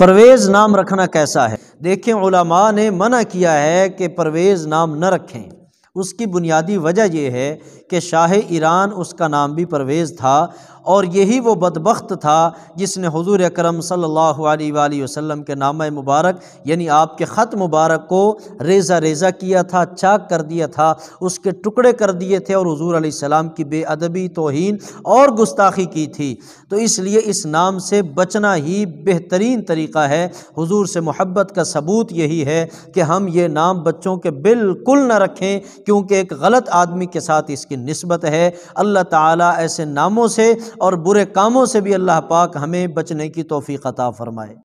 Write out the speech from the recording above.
परवेज़ नाम रखना कैसा है देखें उलमा ने मना किया है कि परवेज़ नाम न रखें उसकी बुनियादी वजह यह है कि शाह ईरान उसका नाम भी परवेज़ था और यही वो बदबخت था जिसने हुजूर अकरम सल्लल्लाहु अलैहि वसल्लम के नाम मुबारक यानी आपके ख़त मुबारक को रेज़ा रेज़ा किया था चाक कर दिया था उसके टुकड़े कर दिए थे और हजूर आसमाम की बेअदबी तोहन और गुस्ताखी की थी तो इसलिए इस नाम से बचना ही बेहतरीन तरीका है हुजूर से मोहब्बत का सबूत यही है कि हम ये नाम बच्चों के बिल्कुल न रखें क्योंकि एक गलत आदमी के साथ इसकी नस्बत है अल्लाह ताला ऐसे नामों से और बुरे कामों से भी अल्लाह पाक हमें बचने की तोफ़ी अता फ़रमाए